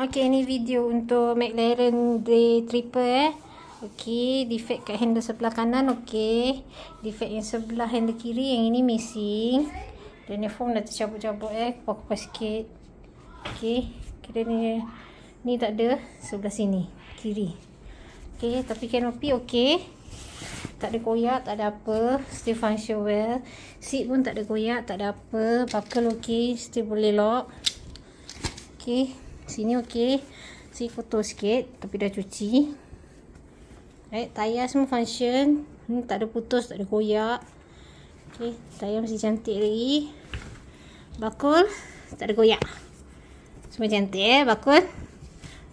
Okay, ni video untuk McLaren Day Tripper eh. Okay, defect kat handle sebelah kanan. Okay. Defect yang sebelah handle kiri. Yang ini missing. Dan ni form dah tercabut-cabut eh. Kepal-kepal sikit. Okay. Kira ni, ni tak ada. Sebelah sini. Kiri. Okay, tapi canopy okay. Tak ada koyak, tak ada apa. Still function well. Seat pun tak ada koyak, tak ada apa. Buckle okay. Still boleh lock. Okay. Sini okey. Si kotor sikit tapi dah cuci. Right, eh, tayar semua function. Ni hmm, tak ada putus, tak ada koyak. Okey, tayar masih cantik lagi. Bakul tak ada koyak. Semua cantik eh bakul.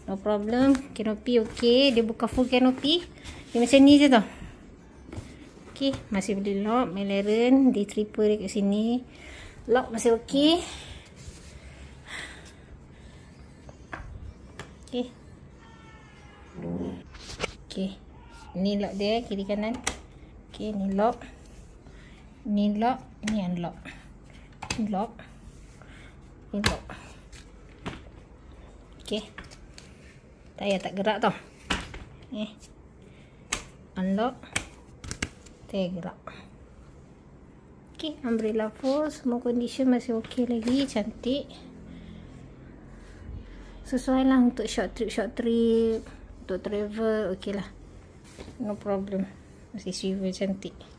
No problem. Kenopi okey, dia buka full kenopi. Dia macam ni je tau. Okey, masih boleh lock. McLaren, dia triple dekat sini. Lock masih okey. Okey. Okey. Ni lock dia eh, kiri kanan. Okey, ni lock. Ni lock, ni unlock. Ni lock. Ni lock. Okey. Tak ya tak gerak tau. Ni. Unlock. Tak gerak. Okey, umbrella full, semua condition masih okey lagi, cantik sesuai lah untuk short trip short trip untuk travel okey lah no problem masih swivel cantik